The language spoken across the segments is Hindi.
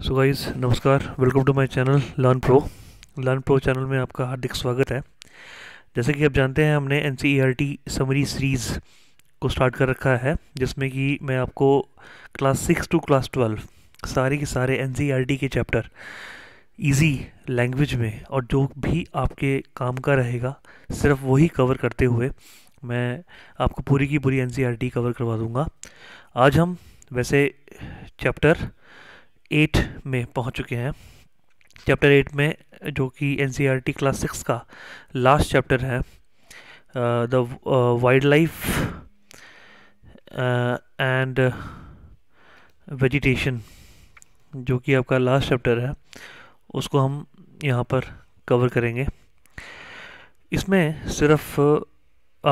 सो गाइज़ नमस्कार welcome to my channel Learn Pro Learn pro channel में आपका हार्दिक स्वागत है जैसे कि आप जानते हैं हमने एन समरी सीरीज़ को स्टार्ट कर रखा है जिसमें कि मैं आपको class six to class twelve सारे के सारे एन e के चैप्टर इजी लैंग्वेज में और जो भी आपके काम का रहेगा सिर्फ वही कवर करते हुए मैं आपको पूरी की पूरी एन कवर e करवा दूँगा आज हम वैसे चैप्टर एट में पहुंच चुके हैं चैप्टर एट में जो कि एन क्लास सिक्स का लास्ट चैप्टर है the wildlife and vegetation जो कि आपका लास्ट चैप्टर है उसको हम यहाँ पर कवर करेंगे इसमें सिर्फ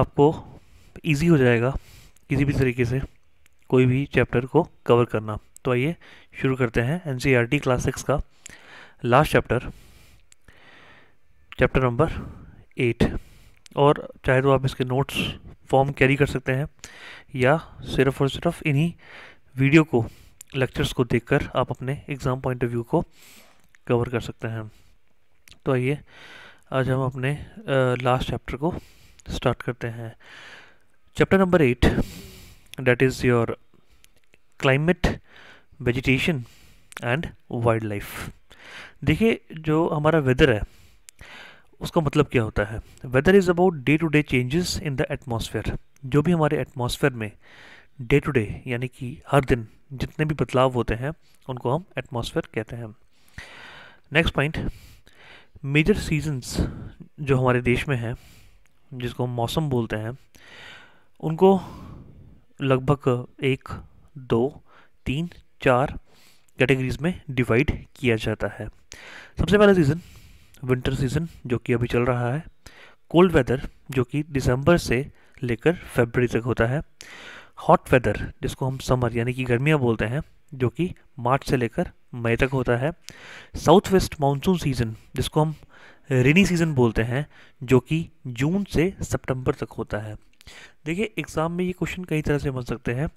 आपको इजी हो जाएगा किसी भी तरीके से कोई भी चैप्टर को कवर करना तो आइए शुरू करते हैं N C R T class six का last chapter chapter number eight और चाहे तो आप इसके नोट्स फॉर्म कैरी कर सकते हैं या सिर्फ और सिर्फ इन्हीं वीडियो को लेक्चर्स को देखकर आप अपने एग्ज़ाम पॉइंट ऑफ व्यू को कवर कर सकते हैं तो आइए आज हम अपने लास्ट चैप्टर को स्टार्ट करते हैं chapter number eight that is your climate vegetation and wildlife देखिए जो हमारा वेदर है उसका मतलब क्या होता है weather is about day to day changes in the atmosphere जो भी हमारे एटमॉस्फेयर में डे टू डे यानी कि हर दिन जितने भी बदलाव होते हैं उनको हम एटमॉस्फेयर कहते हैं नेक्स्ट पॉइंट मेजर सीजन्स जो हमारे देश में हैं जिसको हम मौसम बोलते हैं उनको लगभग एक दो तीन चार कैटेगरीज में डिवाइड किया जाता है सबसे पहला सीज़न विंटर सीज़न जो कि अभी चल रहा है कोल्ड वेदर जो कि दिसंबर से लेकर फरवरी तक होता है हॉट वेदर जिसको हम समर यानी कि गर्मियाँ बोलते हैं जो कि मार्च से लेकर मई तक होता है साउथ वेस्ट मानसून सीज़न जिसको हम रेनी सीज़न बोलते हैं जो कि जून से सितंबर तक होता है देखिए एग्ज़ाम में ये क्वेश्चन कई तरह से बन सकते हैं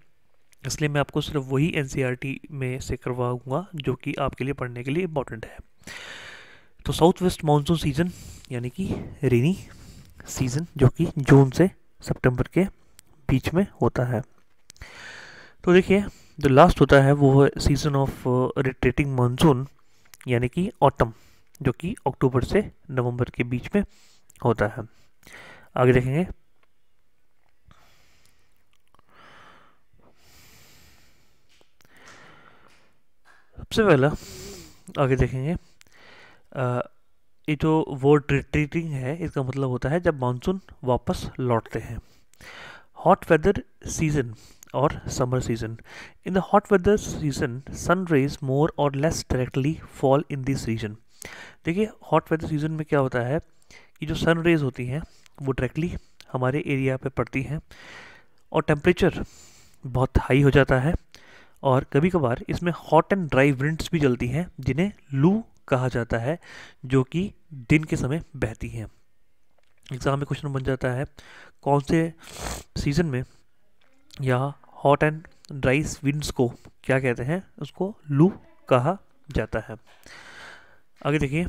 इसलिए मैं आपको सिर्फ वही एन e में से करवाऊँगा जो कि आपके लिए पढ़ने के लिए इम्पोर्टेंट है तो साउथ वेस्ट मानसून सीज़न यानी कि रेनी सीज़न जो कि जून से सितंबर के बीच में होता है तो देखिए जो लास्ट होता है वो है सीज़न ऑफ रिट्रेटिंग मानसून यानी कि ऑटम जो कि अक्टूबर से नवंबर के बीच में होता है आगे देखेंगे सबसे पहला आगे देखेंगे ये जो वर्ड रिट्रीटिंग है इसका मतलब होता है जब मानसून वापस लौटते हैं हॉट वेदर सीजन और summer season in the hot weather season sun rays more और less directly fall in this region देखिए हॉट वेदर सीजन में क्या होता है कि जो सन रेज होती हैं वो डायरेक्टली हमारे एरिया पे पड़ती हैं और टेम्परेचर बहुत हाई हो जाता है और कभी कभार इसमें हॉट एंड ड्राई विंड्स भी चलती हैं जिन्हें लू कहा जाता है जो कि दिन के समय बहती हैं एग्ज़ाम में क्वेश्चन बन जाता है कौन से सीज़न में यह हॉट एंड ड्राई विंड्स को क्या कहते हैं उसको लू कहा जाता है आगे देखिए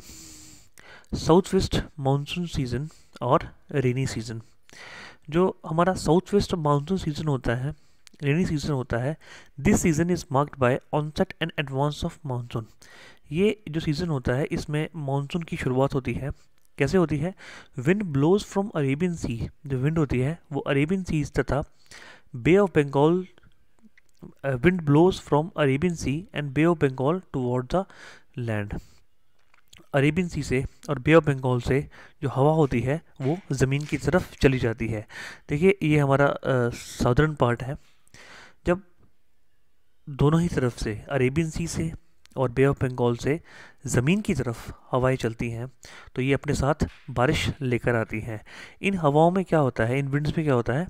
साउथ वेस्ट मानसून सीज़न और रेनी सीज़न जो हमारा साउथ वेस्ट मानसून सीज़न होता है रेनी सीजन होता है this season is marked by onset and advance of monsoon ये जो सीज़न होता है इसमें मानसून की शुरुआत होती है कैसे होती है wind blows from Arabian sea जो विंड होती है वो अरेबियन सीज तथा Bay of Bengal wind blows from Arabian sea and Bay of Bengal toward the land Arabian sea से और बे ऑफ बंगाल से जो हवा होती है वो ज़मीन की तरफ चली जाती है देखिए ये हमारा साधारण पार्ट है जब दोनों ही तरफ से अरेबियन सी से और बे ऑफ बंगाल से ज़मीन की तरफ हवाएं चलती हैं तो ये अपने साथ बारिश लेकर आती हैं इन हवाओं में क्या होता है इन विंड्स में क्या होता है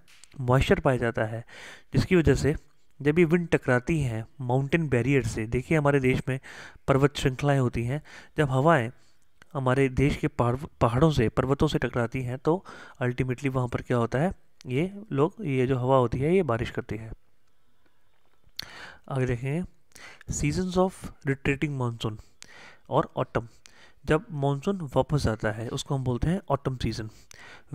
मॉइस्चर पाया जाता है जिसकी वजह से जब ये विंड टकराती हैं माउंटेन बैरियर से देखिए हमारे देश में पर्वत श्रृंखलाएँ होती हैं जब हवाएँ हमारे देश के पहाड़ पहाड़ों से पर्वतों से टकराती हैं तो अल्टीमेटली वहाँ पर क्या होता है ये लोग ये जो हवा होती है ये बारिश करती है आगे हैं सीजन्स ऑफ रिट्रेटिंग मानसून और ऑटम जब मानसून वापस आता है उसको हम बोलते हैं autumn season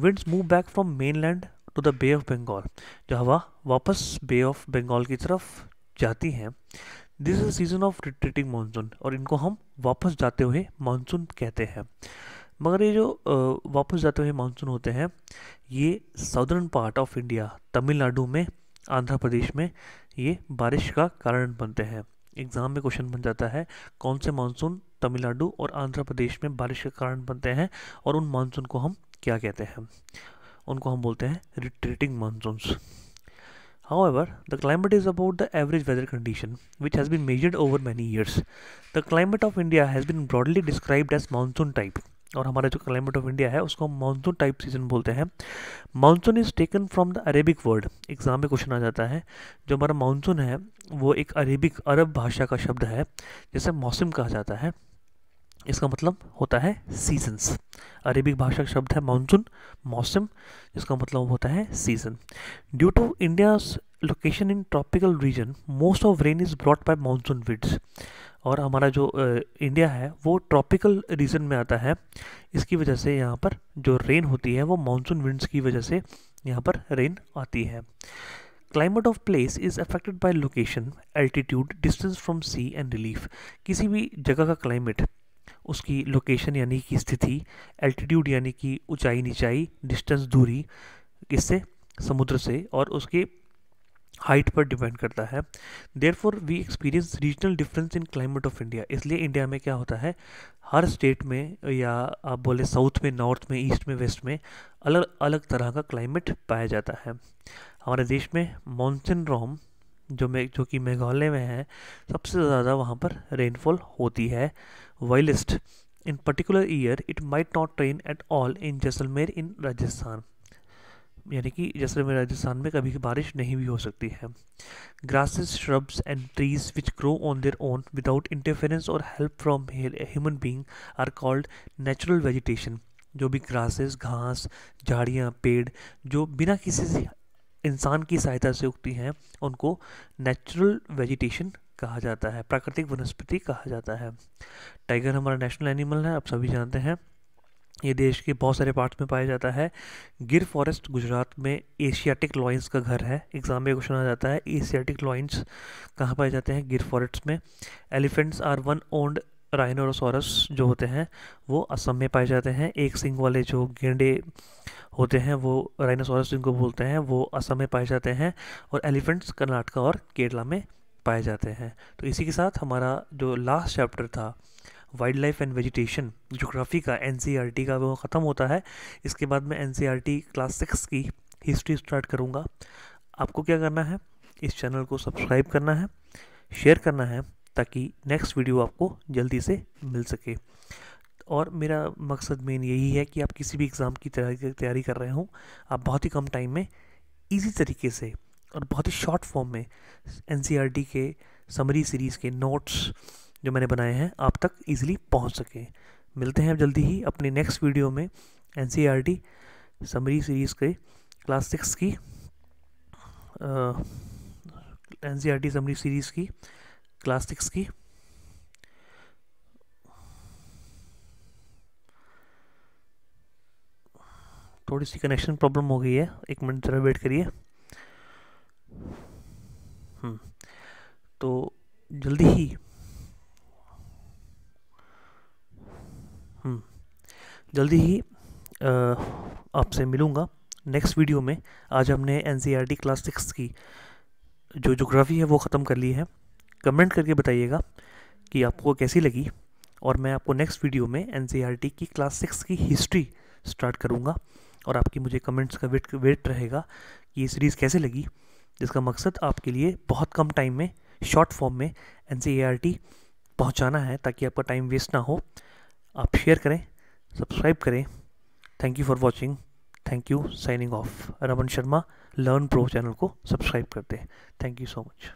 winds move back from mainland to the Bay of Bengal जो हवा वापस बे ऑफ बंगाल की तरफ जाती है this is season of retreating monsoon और इनको हम वापस जाते हुए मानसून कहते हैं मगर ये जो वापस जाते हुए मानसून होते हैं ये southern part of India Tamil Nadu में आंध्र प्रदेश में ये बारिश का कारण बनते हैं एग्जाम में क्वेश्चन बन जाता है कौन से मानसून तमिलनाडु और आंध्र प्रदेश में बारिश का कारण बनते हैं और उन मानसून को हम क्या कहते हैं उनको हम बोलते हैं retreating monsoon however the climate is about the average weather condition which has been measured over many years the climate of India has been broadly described as monsoon type और हमारा जो क्लाइमेट ऑफ इंडिया है उसको हम मानसून टाइप सीजन बोलते हैं monsoon is taken from the Arabic word exam में क्वेश्चन आ जाता है जो हमारा मानसून है वो एक अरेबिक अरब भाषा का शब्द है जैसे मौसम कहा जाता है इसका मतलब होता है सीजन्स अरेबिक भाषा का शब्द है मानसून मौसम जिसका मतलब होता है season due to India location in tropical region most of rain is brought by monsoon winds और हमारा जो इंडिया है वो ट्रॉपिकल रीजन में आता है इसकी वजह से यहाँ पर जो रेन होती है वो मानसून विंड्स की वजह से यहाँ पर रेन आती है climate of place is affected by location altitude distance from sea and relief किसी भी जगह का क्लाइमेट उसकी लोकेशन यानी कि स्थिति एल्टीट्यूड यानी कि ऊंचाई नीचाई डिस्टेंस दूरी किससे समुद्र से और उसके हाइट पर डिपेंड करता है therefore we experience regional difference in climate of India इसलिए इंडिया में क्या होता है हर स्टेट में या आप बोले साउथ में नॉर्थ में ईस्ट में वेस्ट में अलग अलग तरह का क्लाइमेट पाया जाता है हमारे देश में मानसून रोम जो मे जो कि मेघालय में है सबसे ज़्यादा वहाँ पर रेनफॉल होती है whilst in particular year it might not rain at all in Jaisalmer in Rajasthan यानी कि जैसलमेर राजस्थान में कभी बारिश नहीं भी हो सकती है grasses shrubs and trees which grow on their own without interference और help from human being are called natural vegetation जो भी ग्रासेस घास झाड़ियाँ पेड़ जो बिना किसी से इंसान की सहायता से उगती हैं उनको नेचुरल वेजिटेशन कहा जाता है प्राकृतिक वनस्पति कहा जाता है टाइगर हमारा नेशनल एनिमल है आप सभी जानते हैं ये देश के बहुत सारे पार्ट्स में पाया जाता है गिर फॉरेस्ट गुजरात में एशियाटिक लॉइंस का घर है एग्जाम में क्वेश्चन आ जाता है एशियाटिक लॉइंस कहाँ पाए जाते हैं गिर फॉरेस्ट में elephants are one horned rhinoceros जो होते हैं वो असम में पाए जाते हैं एक सिंग वाले जो गेंडे होते हैं वो राइनोसोरस जिनको बोलते हैं वो असम में पाए जाते हैं और एलिफेंट्स कर्नाटका और केरला में पाए जाते हैं तो इसी के साथ हमारा जो लास्ट चैप्टर था wildlife and vegetation geography का एन e का वो ख़त्म होता है इसके बाद मैं एन क्लास सिक्स की हिस्ट्री स्टार्ट करूँगा आपको क्या करना है इस चैनल को सब्सक्राइब करना है शेयर करना है ताकि नेक्स्ट वीडियो आपको जल्दी से मिल सके और मेरा मकसद मेन यही है कि आप किसी भी एग्ज़ाम की तैयारी कर रहे हो आप बहुत ही कम टाइम में इजी तरीके से और बहुत ही शॉर्ट फॉर्म में एन e के समरी सीरीज़ के नोट्स जो मैंने बनाए हैं आप तक ईजिली पहुँच सकें मिलते हैं जल्दी ही अपने नेक्स्ट वीडियो में एन समरी सीरीज़ के क्लास सिक्स की एन सी समरी सीरीज़ की क्लास सिक्स की थोड़ी सी कनेक्शन प्रॉब्लम हो गई है एक मिनट ज़रा वेट करिए हम्म, तो जल्दी ही जल्दी ही आपसे मिलूँगा नेक्स्ट वीडियो में आज हमने एन क्लास सिक्स की जो जोग्राफ़ी है वो ख़त्म कर ली है कमेंट करके बताइएगा कि आपको कैसी लगी और मैं आपको नेक्स्ट वीडियो में एन e की क्लास सिक्स की हिस्ट्री स्टार्ट करूँगा और आपकी मुझे कमेंट्स का वेट वेट रहेगा कि ये सीरीज़ कैसे लगी जिसका मकसद आपके लिए बहुत कम टाइम में शॉर्ट फॉर्म में एन e पहुँचाना है ताकि आपका टाइम वेस्ट ना हो आप शेयर करें सब्सक्राइब करें thank you for watching thank you signing off Raman Sharma learn pro channel को सब्सक्राइब करते हैं थैंक यू सो मच